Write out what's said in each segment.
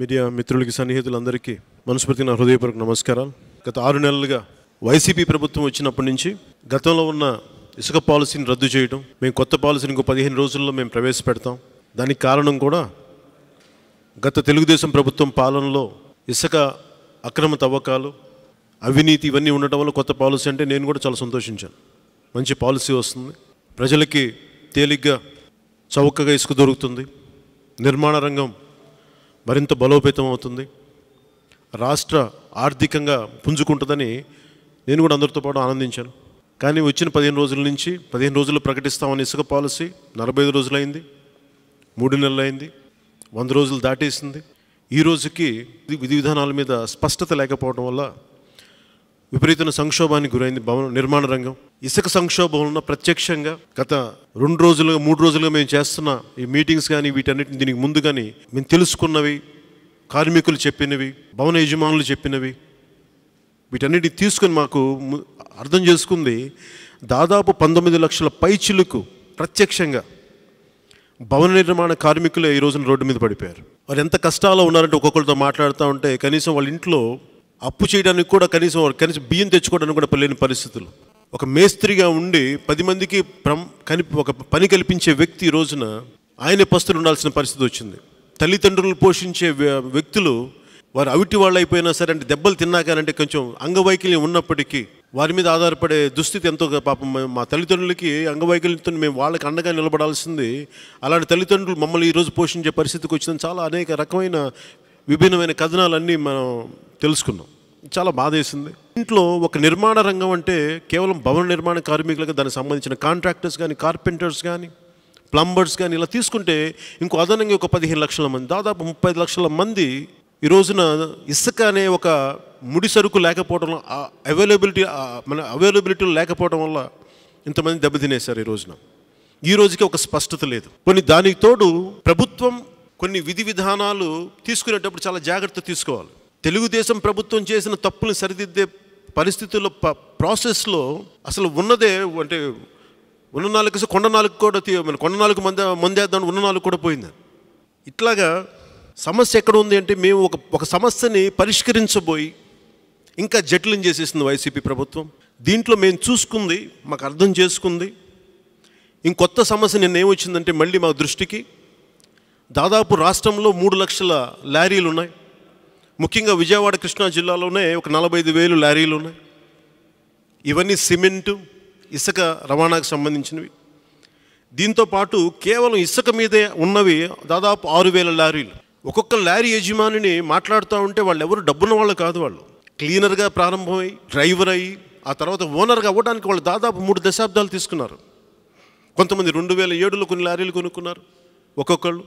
media మిత్రులకి సన్నిహితులందరికీ మనస్ఫూర్తి నా హృదయపూర్వక నమస్కారాలు గత ఆరు నెలలుగా వైసీపీ ప్రభుత్వం వచ్చినప్పటి నుంచి గతంలో ఉన్న ఇసుక పాలసీని రద్దు చేయడం మేము కొత్త పాలసీని ఇంకో పదిహేను రోజుల్లో మేము ప్రవేశపెడతాం దానికి కారణం కూడా గత తెలుగుదేశం ప్రభుత్వం పాలనలో ఇసుక అక్రమ తవ్వకాలు అవినీతి ఇవన్నీ ఉండటం వల్ల కొత్త పాలసీ అంటే నేను కూడా చాలా సంతోషించాను మంచి పాలసీ వస్తుంది ప్రజలకి తేలిగ్గా చౌకగా ఇసుక దొరుకుతుంది నిర్మాణ రంగం మరింత బలోపేతం అవుతుంది రాష్ట్ర ఆర్థికంగా పుంజుకుంటుందని నేను కూడా అందరితో పాటు ఆనందించాను కానీ వచ్చిన పదిహేను రోజుల నుంచి పదిహేను రోజులు ప్రకటిస్తామని ఇసుక పాలసీ నలభై ఐదు రోజులైంది మూడు నెలలైంది వంద రోజులు దాటేసింది ఈ రోజుకి విధి విధానాల మీద స్పష్టత లేకపోవడం వల్ల విపరీతమైన సంక్షోభానికి గురైంది భవన నిర్మాణ రంగం ఇసుక సంక్షోభంలో ప్రత్యక్షంగా గత రెండు రోజులుగా మూడు రోజులుగా మేము చేస్తున్న ఈ మీటింగ్స్ కానీ వీటన్నిటిని దీనికి ముందు కానీ మేము తెలుసుకున్నవి కార్మికులు చెప్పినవి భవన యజమానులు చెప్పినవి వీటన్నిటిని తీసుకొని మాకు అర్థం చేసుకుంది దాదాపు పంతొమ్మిది లక్షల పైచిలుకు ప్రత్యక్షంగా భవన నిర్మాణ కార్మికులే ఈ రోజున రోడ్డు మీద పడిపోయారు వారు ఎంత కష్టాల్లో ఉన్నారంటే ఒక్కొక్కరితో మాట్లాడుతూ ఉంటే కనీసం వాళ్ళ ఇంట్లో అప్పు చేయడానికి కూడా కనీసం కనీసం బియ్యం తెచ్చుకోవడానికి కూడా లేని పరిస్థితులు ఒక మేస్త్రిగా ఉండి పది మందికి కని ఒక పని కల్పించే వ్యక్తి ఈ రోజున ఆయనే పస్తులు ఉండాల్సిన పరిస్థితి వచ్చింది తల్లిదండ్రులు పోషించే వ్యక్తులు వారు అవిటి వాళ్ళు అయిపోయినా సరే అంటే దెబ్బలు తిన్నాకనంటే కొంచెం అంగవైకల్యం ఉన్నప్పటికీ వారి మీద ఆధారపడే దుస్థితి ఎంతో పాపం మా తల్లిదండ్రులకి అంగవైకల్యంతో మేము వాళ్ళకి అండగా నిలబడాల్సింది అలాంటి తల్లిదండ్రులు మమ్మల్ని ఈరోజు పోషించే పరిస్థితికి వచ్చిందని చాలా అనేక రకమైన విభిన్నమైన కథనాలన్నీ మనం తెలుసుకున్నాం చాలా బాధ వేసింది ఇంట్లో ఒక నిర్మాణ రంగం అంటే కేవలం భవన నిర్మాణ కార్మికులకు దానికి సంబంధించిన కాంట్రాక్టర్స్ కానీ కార్పెంటర్స్ కానీ ప్లంబర్స్ కానీ ఇలా తీసుకుంటే ఇంకో అదనంగా ఒక పదిహేను లక్షల మంది దాదాపు ముప్పై లక్షల మంది ఈ రోజున ఇసుక అనే ఒక ముడి సరుకు లేకపోవడం అవైలబిలిటీ మన అవైలబిలిటీ లేకపోవడం వల్ల ఇంతమంది దెబ్బతినేశారు ఈ రోజున ఈ రోజుకి ఒక స్పష్టత లేదు కొన్ని దానికి తోడు ప్రభుత్వం కొన్ని విధి విధానాలు తీసుకునేటప్పుడు చాలా జాగ్రత్త తీసుకోవాలి తెలుగుదేశం ప్రభుత్వం చేసిన తప్పులను సరిదిద్దే పరిస్థితుల్లో ప్రాసెస్లో అసలు ఉన్నదే అంటే ఉన్న నాలుగు కొండ నాలుగు కూడా తీయమని కొండ నాలుగు మంది మందేద్దాం ఉన్న నాలుగు కూడా పోయింది ఇట్లాగా సమస్య ఎక్కడ ఉంది అంటే మేము ఒక ఒక సమస్యని పరిష్కరించబోయి ఇంకా జటిలం చేసేసింది వైసీపీ ప్రభుత్వం దీంట్లో మేము చూసుకుంది మాకు అర్థం చేసుకుంది ఇంకొత్త సమస్య నిన్న ఏమొచ్చిందంటే మళ్ళీ మా దృష్టికి దాదాపు రాష్ట్రంలో మూడు లక్షల లారీలు ఉన్నాయి ముఖ్యంగా విజయవాడ కృష్ణా జిల్లాలోనే ఒక నలభై ఐదు వేలు లారీలు ఉన్నాయి ఇవన్నీ సిమెంటు ఇసుక రవాణాకు సంబంధించినవి దీంతో పాటు కేవలం ఇసుక మీదే ఉన్నవి దాదాపు ఆరు వేల లారీలు ఒక్కొక్క లారీ యజమానిని మాట్లాడుతూ ఉంటే వాళ్ళు ఎవరు డబ్బున్న వాళ్ళు కాదు వాళ్ళు క్లీనర్గా ప్రారంభమై డ్రైవర్ అయ్యి ఆ తర్వాత ఓనర్గా అవ్వడానికి వాళ్ళు దాదాపు మూడు దశాబ్దాలు తీసుకున్నారు కొంతమంది రెండు వేల ఏడులో కొన్ని లారీలు కొనుక్కున్నారు ఒక్కొక్కళ్ళు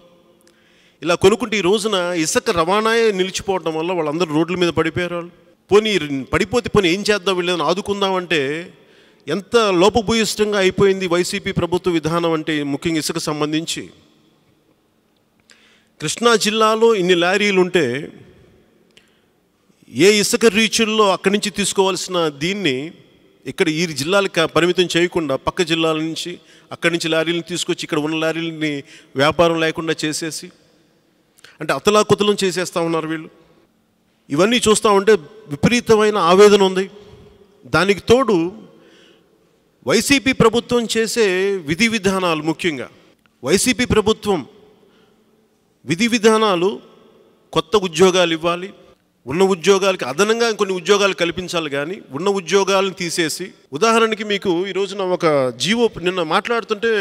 ఇలా కొనుక్కుంటే ఈ రోజున ఇసుక రవాణా నిలిచిపోవడం వల్ల వాళ్ళందరూ రోడ్ల మీద పడిపోయారు వాళ్ళు పోనీ పడిపోతే పోనీ ఏం చేద్దాం వీళ్ళని ఆదుకుందామంటే ఎంత లోపభూయిష్టంగా అయిపోయింది వైసీపీ ప్రభుత్వ విధానం అంటే ముఖ్యంగా ఇసుక సంబంధించి కృష్ణా జిల్లాలో ఇన్ని లారీలు ఉంటే ఏ ఇసుక రీచుల్లో అక్కడి నుంచి తీసుకోవాల్సిన దీన్ని ఇక్కడ ఈ జిల్లాలకు పరిమితం చేయకుండా పక్క జిల్లాల నుంచి అక్కడి నుంచి లారీలను తీసుకొచ్చి ఇక్కడ ఉన్న లారీలని వ్యాపారం లేకుండా చేసేసి అంటే అతలాకుతలం చేసేస్తూ ఉన్నారు వీళ్ళు ఇవన్నీ చూస్తూ ఉంటే విపరీతమైన ఆవేదన ఉంది దానికి తోడు వైసీపీ ప్రభుత్వం చేసే విధి విధానాలు ముఖ్యంగా వైసీపీ ప్రభుత్వం విధి విధానాలు కొత్త ఉద్యోగాలు ఇవ్వాలి ఉన్న ఉద్యోగాలకి అదనంగా కొన్ని ఉద్యోగాలు కల్పించాలి కానీ ఉన్న ఉద్యోగాలను తీసేసి ఉదాహరణకి మీకు నా ఒక జీవో నిన్న మాట్లాడుతుంటే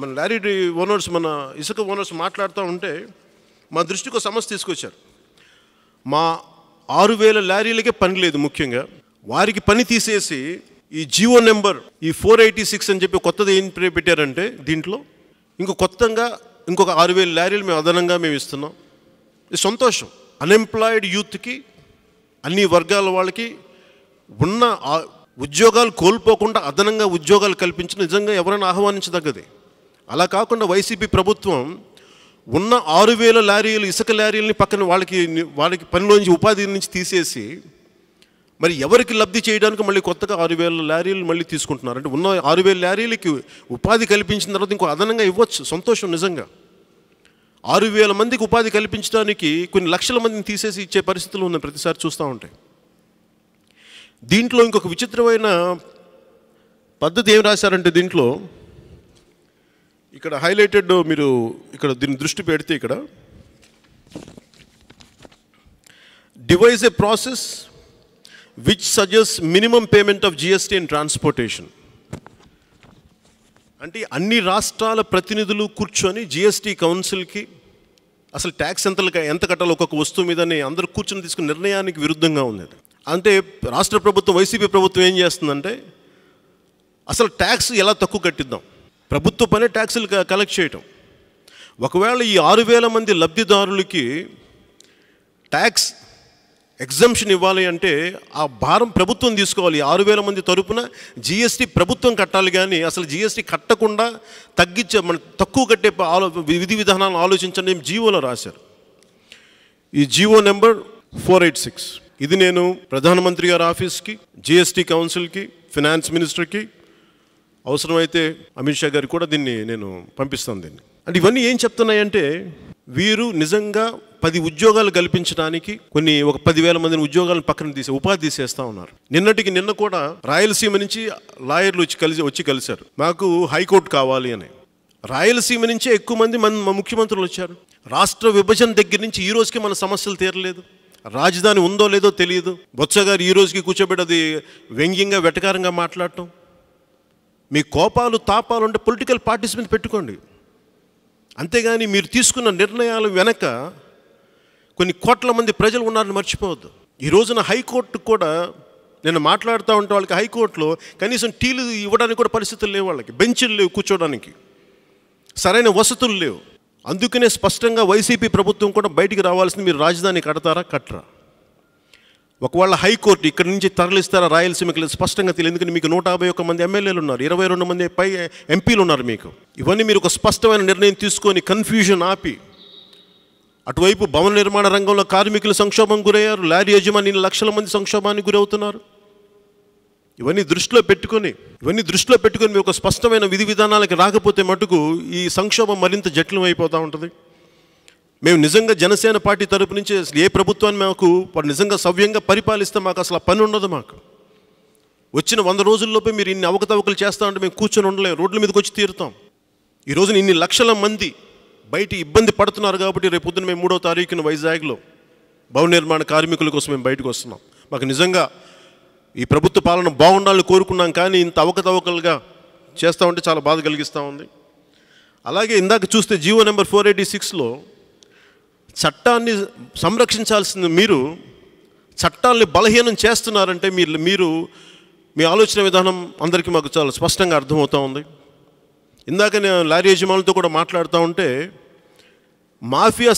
మన లారీ ఓనర్స్ మన ఇసుక ఓనర్స్ మాట్లాడుతూ ఉంటే మా దృష్టికి ఒక సమస్య తీసుకొచ్చారు మా ఆరు వేల లారీలకే పని లేదు ముఖ్యంగా వారికి పని తీసేసి ఈ జియో నెంబర్ ఈ ఫోర్ ఎయిటీ సిక్స్ అని చెప్పి కొత్తది ఏం పెట్టారంటే దీంట్లో ఇంకో కొత్తగా ఇంకొక ఆరు వేల లారీలు మేము అదనంగా మేము ఇస్తున్నాం ఇది సంతోషం అన్ఎంప్లాయిడ్ యూత్కి అన్ని వర్గాల వాళ్ళకి ఉన్న ఉద్యోగాలు కోల్పోకుండా అదనంగా ఉద్యోగాలు కల్పించిన నిజంగా ఎవరైనా ఆహ్వానించదగ్గది అలా కాకుండా వైసీపీ ప్రభుత్వం ఉన్న ఆరు వేల లారీలు ఇసుక లారీలని పక్కన వాళ్ళకి వాళ్ళకి పనిలోంచి ఉపాధి నుంచి తీసేసి మరి ఎవరికి లబ్ధి చేయడానికి మళ్ళీ కొత్తగా ఆరు వేల లారీలు మళ్ళీ తీసుకుంటున్నారు అంటే ఉన్న ఆరు వేల లారీలకి ఉపాధి కల్పించిన తర్వాత ఇంకో అదనంగా ఇవ్వచ్చు సంతోషం నిజంగా ఆరు వేల మందికి ఉపాధి కల్పించడానికి కొన్ని లక్షల మందిని తీసేసి ఇచ్చే పరిస్థితులు ఉన్నాయి ప్రతిసారి చూస్తూ ఉంటాయి దీంట్లో ఇంకొక విచిత్రమైన పద్ధతి ఏం రాశారంటే దీంట్లో ఇక్కడ హైలైటెడ్ మీరు ఇక్కడ దీన్ని దృష్టి పెడితే ఇక్కడ devise a process which suggest minimum payment of GST and transportation అంటే అన్ని రాష్ట్రాల ప్రతినిధులు కూర్చొని జిఎస్టీ కౌన్సిల్కి అసలు ట్యాక్స్ ఎంత ఎంత కట్టాలి ఒక్కొక్క వస్తువు మీదని అందరూ కూర్చొని తీసుకున్న నిర్ణయానికి విరుద్ధంగా ఉంది అంటే రాష్ట్ర ప్రభుత్వం వైసీపీ ప్రభుత్వం ఏం చేస్తుందంటే అసలు ట్యాక్స్ ఎలా తక్కువ కట్టిద్దాం ప్రభుత్వ పని ట్యాక్సులు కలెక్ట్ చేయటం ఒకవేళ ఈ ఆరు వేల మంది లబ్ధిదారులకి ట్యాక్స్ ఎగ్జంప్షన్ ఇవ్వాలి అంటే ఆ భారం ప్రభుత్వం తీసుకోవాలి ఆరు వేల మంది తరపున జీఎస్టీ ప్రభుత్వం కట్టాలి కానీ అసలు జీఎస్టీ కట్టకుండా తగ్గించే మన తక్కువ కట్టే ఆలో విధి విధానాలను ఆలోచించండి జీవోలో రాశారు ఈ GO number four eight six ఇది నేను ప్రధానమంత్రి గారి ఆఫీస్కి జీఎస్టీ కౌన్సిల్కి ఫినాన్స్ మినిస్టర్కి అవసరమైతే అమిత్ షా గారికి కూడా దీన్ని నేను పంపిస్తాను దీన్ని అంటే ఇవన్నీ ఏం చెప్తున్నాయంటే వీరు నిజంగా పది ఉద్యోగాలు కల్పించడానికి కొన్ని ఒక పదివేల మందిని ఉద్యోగాలను పక్కన తీసే ఉపాధి తీసేస్తా ఉన్నారు నిన్నటికి నిన్న కూడా రాయలసీమ నుంచి లాయర్లు వచ్చి కలిసి వచ్చి కలిశారు మాకు హైకోర్టు కావాలి అని రాయలసీమ నుంచే ఎక్కువ మంది మన ముఖ్యమంత్రులు వచ్చారు రాష్ట్ర విభజన దగ్గర నుంచి ఈ రోజుకి మన సమస్యలు తీరలేదు రాజధాని ఉందో లేదో తెలియదు బొత్స గారు ఈ రోజుకి కూర్చోబెట్టి అది వ్యంగ్యంగా వెటకారంగా మాట్లాడటం మీ కోపాలు తాపాలు ఉంటే పొలిటికల్ పార్టీస్ మీద పెట్టుకోండి అంతేగాని మీరు తీసుకున్న నిర్ణయాలు వెనక కొన్ని కోట్ల మంది ప్రజలు ఉన్నారని మర్చిపోవద్దు ఈ రోజున హైకోర్టు కూడా నేను మాట్లాడుతూ ఉంటే వాళ్ళకి హైకోర్టులో కనీసం టీలు ఇవ్వడానికి కూడా పరిస్థితులు లేవు వాళ్ళకి బెంచ్లు లేవు కూర్చోడానికి సరైన వసతులు లేవు అందుకనే స్పష్టంగా వైసీపీ ప్రభుత్వం కూడా బయటికి రావాల్సింది మీరు రాజధాని కడతారా కట్టరా ఒకవేళ హైకోర్టు ఇక్కడ నుంచి తరలిస్తారా రాయలసీమకి లేదు స్పష్టంగా తెలియదు ఎందుకంటే మీకు నూట యాభై ఒక్క మంది ఎమ్మెల్యేలు ఉన్నారు ఇరవై రెండు మంది పై ఎంపీలు ఉన్నారు మీకు ఇవన్నీ మీరు ఒక స్పష్టమైన నిర్ణయం తీసుకొని కన్ఫ్యూజన్ ఆపి అటువైపు భవన నిర్మాణ రంగంలో కార్మికులు సంక్షోభం గురయ్యారు లారీ యజమాని లక్షల మంది సంక్షోభానికి గురవుతున్నారు ఇవన్నీ దృష్టిలో పెట్టుకొని ఇవన్నీ దృష్టిలో పెట్టుకొని మీరు ఒక స్పష్టమైన విధి విధానాలకి రాకపోతే మటుకు ఈ సంక్షోభం మరింత జటిలం అయిపోతూ ఉంటుంది మేము నిజంగా జనసేన పార్టీ తరపు నుంచి అసలు ఏ ప్రభుత్వాన్ని మాకు నిజంగా సవ్యంగా పరిపాలిస్తే మాకు అసలు పని ఉండదు మాకు వచ్చిన వంద రోజుల్లోపే మీరు ఇన్ని అవకతవకలు చేస్తామంటే మేము కూర్చొని ఉండలేము రోడ్ల మీదకి వచ్చి తీరుతాం ఈరోజు ఇన్ని లక్షల మంది బయట ఇబ్బంది పడుతున్నారు కాబట్టి రేపు పొద్దున్న మేము మూడో తారీఖున వైజాగ్లో భవన నిర్మాణ కార్మికుల కోసం మేము బయటకు వస్తున్నాం మాకు నిజంగా ఈ ప్రభుత్వ పాలన బాగుండాలని కోరుకున్నాం కానీ ఇంత అవకతవకలుగా చేస్తామంటే చాలా బాధ కలిగిస్తూ ఉంది అలాగే ఇందాక చూస్తే జీవో నెంబర్ ఫోర్ ఎయిటీ సిక్స్లో చట్టాన్ని సంరక్షించాల్సింది మీరు చట్టాన్ని బలహీనం చేస్తున్నారంటే మీరు మీరు మీ ఆలోచన విధానం అందరికీ మాకు చాలా స్పష్టంగా అర్థమవుతూ ఉంది ఇందాక నేను లారీ యజమానులతో కూడా మాట్లాడుతూ ఉంటే మాఫియా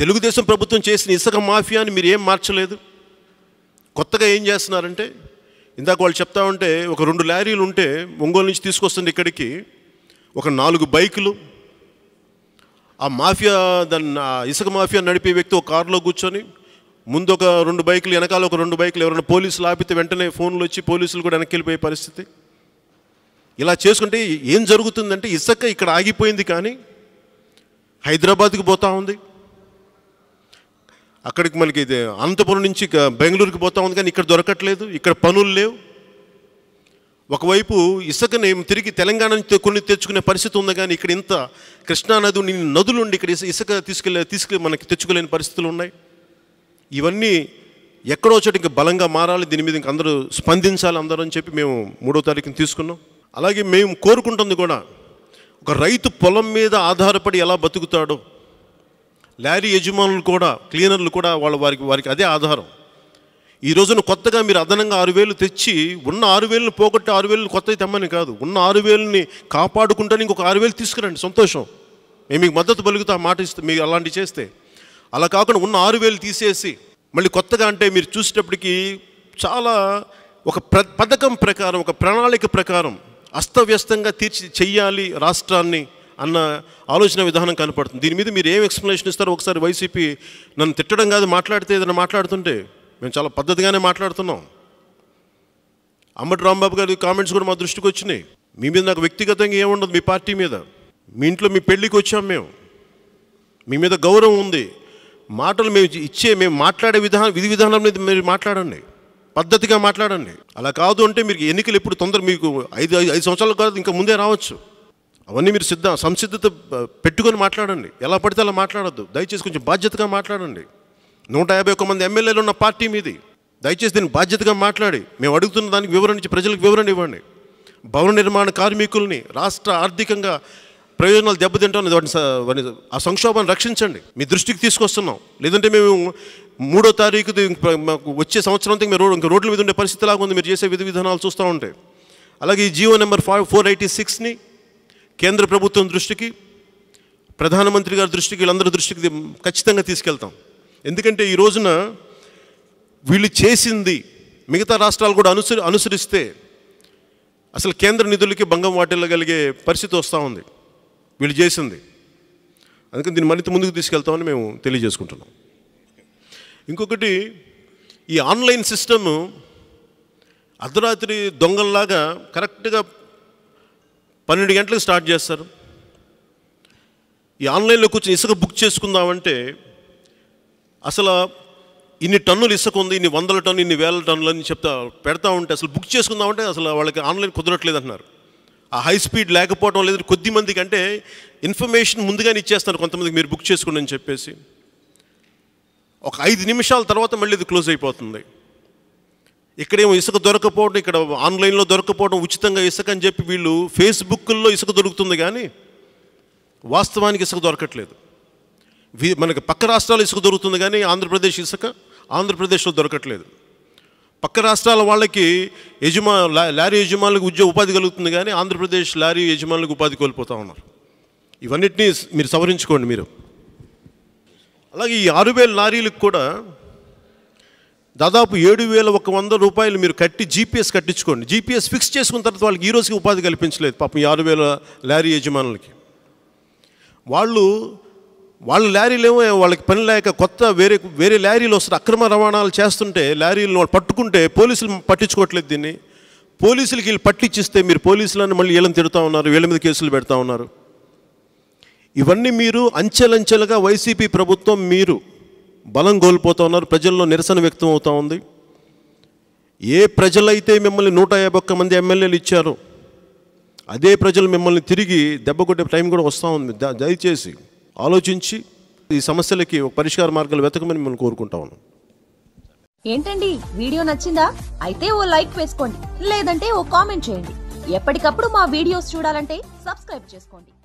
తెలుగుదేశం ప్రభుత్వం చేసిన ఇసుక మాఫియాని మీరు ఏం మార్చలేదు కొత్తగా ఏం చేస్తున్నారంటే ఇందాక వాళ్ళు చెప్తా ఉంటే ఒక రెండు లారీలు ఉంటే ఒంగోలు నుంచి తీసుకొస్తుంది ఇక్కడికి ఒక నాలుగు బైకులు ఆ మాఫియా దాన్ని ఇసుక మాఫియా నడిపే వ్యక్తి ఒక కారులో కూర్చొని ముందు ఒక రెండు బైకులు వెనకాల ఒక రెండు బైకులు ఎవరైనా పోలీసులు ఆపితే వెంటనే ఫోన్లు వచ్చి పోలీసులు కూడా వెనక్కి వెళ్ళిపోయే పరిస్థితి ఇలా చేసుకుంటే ఏం జరుగుతుందంటే ఇసుక ఇక్కడ ఆగిపోయింది కానీ హైదరాబాద్కి పోతూ ఉంది అక్కడికి మనకి ఇది అనంతపురం నుంచి బెంగళూరుకి పోతూ ఉంది కానీ ఇక్కడ దొరకట్లేదు ఇక్కడ పనులు లేవు ఒకవైపు ఇసుకని తిరిగి తెలంగాణ నుంచి కొన్ని తెచ్చుకునే పరిస్థితి ఉంది కానీ ఇక్కడ ఇంత కృష్ణానది నదులు ఉండి ఇక్కడ ఇసుక తీసుకెళ్ళే తీసుకెళ్ళి మనకి తెచ్చుకోలేని పరిస్థితులు ఉన్నాయి ఇవన్నీ ఎక్కడో చోట ఇంకా బలంగా మారాలి దీని మీద ఇంక అందరూ స్పందించాలి అందరూ అని చెప్పి మేము మూడో తారీఖుని తీసుకున్నాం అలాగే మేము కోరుకుంటుంది కూడా ఒక రైతు పొలం మీద ఆధారపడి ఎలా బతుకుతాడో లారీ యజమానులు కూడా క్లీనర్లు కూడా వాళ్ళ వారికి వారికి అదే ఆధారం ఈ రోజున కొత్తగా మీరు అదనంగా ఆరు వేలు తెచ్చి ఉన్న ఆరు వేలను పోగొట్టి ఆరు వేలు కొత్తవి తెమ్మని కాదు ఉన్న ఆరు వేలని కాపాడుకుంటాను ఇంకొక ఆరు వేలు తీసుకురండి సంతోషం మేము మీకు మద్దతు పలుకుతా మాట ఇస్తే మీకు అలాంటి చేస్తే అలా కాకుండా ఉన్న ఆరు వేలు తీసేసి మళ్ళీ కొత్తగా అంటే మీరు చూసేటప్పటికి చాలా ఒక ప్ర పథకం ప్రకారం ఒక ప్రణాళిక ప్రకారం అస్తవ్యస్తంగా తీర్చి చెయ్యాలి రాష్ట్రాన్ని అన్న ఆలోచన విధానం కనపడుతుంది దీని మీద మీరు ఏం ఎక్స్ప్లెనేషన్ ఇస్తారో ఒకసారి వైసీపీ నన్ను తిట్టడం కాదు మాట్లాడితే ఏదైనా మాట్లాడుతుంటే మేము చాలా పద్ధతిగానే మాట్లాడుతున్నాం అంబటి రాంబాబు గారి కామెంట్స్ కూడా మా దృష్టికి వచ్చినాయి మీ మీద నాకు వ్యక్తిగతంగా ఏముండదు మీ పార్టీ మీద మీ ఇంట్లో మీ పెళ్ళికి వచ్చాం మేము మీ మీద గౌరవం ఉంది మాటలు మేము ఇచ్చే మేము మాట్లాడే విధానం విధి విధానం మీద మీరు మాట్లాడండి పద్ధతిగా మాట్లాడండి అలా కాదు అంటే మీరు ఎన్నికలు ఎప్పుడు తొందర మీకు ఐదు ఐదు సంవత్సరాల కాదు ఇంకా ముందే రావచ్చు అవన్నీ మీరు సిద్ధ సంసిద్ధత పెట్టుకొని మాట్లాడండి ఎలా పడితే అలా మాట్లాడద్దు దయచేసి కొంచెం బాధ్యతగా మాట్లాడండి నూట యాభై ఒక్క మంది ఎమ్మెల్యేలు ఉన్న పార్టీ మీది దయచేసి దీన్ని బాధ్యతగా మాట్లాడి మేము అడుగుతున్న దానికి వివరణ ఇచ్చి ప్రజలకు వివరణ ఇవ్వండి భవన నిర్మాణ కార్మికుల్ని రాష్ట్ర ఆర్థికంగా ప్రయోజనాలు దెబ్బతింటాం వాటిని వాటిని ఆ సంక్షోభాన్ని రక్షించండి మీ దృష్టికి తీసుకొస్తున్నాం లేదంటే మేము మూడో తారీఖు వచ్చే సంవత్సరం అంతా రోడ్ ఇంకా రోడ్ల మీద ఉండే పరిస్థితి లాగా ఉంది మీరు చేసే విధి విధానాలు చూస్తూ ఉంటాయి అలాగే ఈ GO number five four eighty సిక్స్ని కేంద్ర ప్రభుత్వం దృష్టికి ప్రధానమంత్రి గారి దృష్టికి వీళ్ళందరి దృష్టికి ఖచ్చితంగా తీసుకెళ్తాం ఎందుకంటే ఈ రోజున వీళ్ళు చేసింది మిగతా రాష్ట్రాలు కూడా అనుసరి అనుసరిస్తే అసలు కేంద్ర నిధులకి భంగం వాటిల్లగలిగే పరిస్థితి వస్తూ ఉంది వీళ్ళు చేసింది అందుకని దీన్ని మరింత ముందుకు తీసుకెళ్తామని మేము తెలియజేసుకుంటున్నాం ఇంకొకటి ఈ ఆన్లైన్ సిస్టమ్ అర్ధరాత్రి దొంగల్లాగా కరెక్ట్గా పన్నెండు గంటలకు స్టార్ట్ చేస్తారు ఈ ఆన్లైన్లో కూర్చొని ఇసుక బుక్ చేసుకుందామంటే అసలు ఇన్ని టన్నులు ఇసుకుంది ఇన్ని వందల టన్నులు ఇన్ని వేల టన్నులు అని చెప్తా పెడతా ఉంటే అసలు బుక్ చేసుకుందామంటే అసలు వాళ్ళకి ఆన్లైన్ కుదరట్లేదు అంటున్నారు ఆ హై స్పీడ్ లేకపోవడం లేదు కొద్ది మందికి అంటే ఇన్ఫర్మేషన్ ముందుగానే ఇచ్చేస్తాను కొంతమందికి మీరు బుక్ చేసుకోండి అని చెప్పేసి ఒక ఐదు నిమిషాల తర్వాత మళ్ళీ ఇది క్లోజ్ అయిపోతుంది ఇక్కడేమో ఇసుక దొరకపోవడం ఇక్కడ ఆన్లైన్లో దొరకపోవడం ఉచితంగా ఇసుక అని చెప్పి వీళ్ళు ఫేస్బుక్లో ఇసుక దొరుకుతుంది కానీ వాస్తవానికి ఇసుక దొరకట్లేదు మనకి పక్క రాష్ట్రాలు ఇసుక దొరుకుతుంది కానీ ఆంధ్రప్రదేశ్ ఇసుక ఆంధ్రప్రదేశ్లో దొరకట్లేదు పక్క రాష్ట్రాల వాళ్ళకి యజమా లారీ యజమానులకు ఉద్యోగ ఉపాధి కలుగుతుంది కానీ ఆంధ్రప్రదేశ్ లారీ యజమానులకు ఉపాధి కోల్పోతూ ఉన్నారు ఇవన్నిటినీ మీరు సవరించుకోండి మీరు అలాగే ఈ ఆరు వేల లారీలకు కూడా దాదాపు ఏడు వేల ఒక వంద రూపాయలు మీరు కట్టి జీపీఎస్ కట్టించుకోండి జీపీఎస్ ఫిక్స్ చేసుకున్న తర్వాత వాళ్ళకి ఈ రోజుకి ఉపాధి కల్పించలేదు పాపం ఈ ఆరు వేల లారీ యజమానులకి వాళ్ళు వాళ్ళు లారీలేమో వాళ్ళకి పని లేక కొత్త వేరే వేరే లారీలు వస్తున్న అక్రమ రవాణాలు చేస్తుంటే లారీలు వాళ్ళు పట్టుకుంటే పోలీసులు పట్టించుకోవట్లేదు దీన్ని పోలీసులకి వీళ్ళు పట్టించిస్తే మీరు పోలీసులను మళ్ళీ వీళ్ళని తిడుతూ ఉన్నారు వీళ్ళ మీద కేసులు పెడతా ఉన్నారు ఇవన్నీ మీరు అంచెలంచెలుగా వైసీపీ ప్రభుత్వం మీరు బలం కోల్పోతూ ఉన్నారు ప్రజల్లో నిరసన వ్యక్తం అవుతూ ఉంది ఏ ప్రజలైతే మిమ్మల్ని నూట యాభై ఒక్క మంది ఎమ్మెల్యేలు ఇచ్చారు అదే ప్రజలు మిమ్మల్ని తిరిగి దెబ్బ కొట్టే టైం కూడా వస్తూ ఉంది దయచేసి ఆలోచించి ఈ సమస్యలకి ఒక పరిష్కార మార్గాలు వెతకమని మేము కోరుకుంటా ఏంటండి వీడియో నచ్చిందా అయితే ఓ లైక్ వేసుకోండి లేదంటే ఓ కామెంట్ చేయండి ఎప్పటికప్పుడు మా వీడియోస్ చూడాలంటే సబ్స్క్రైబ్ చేసుకోండి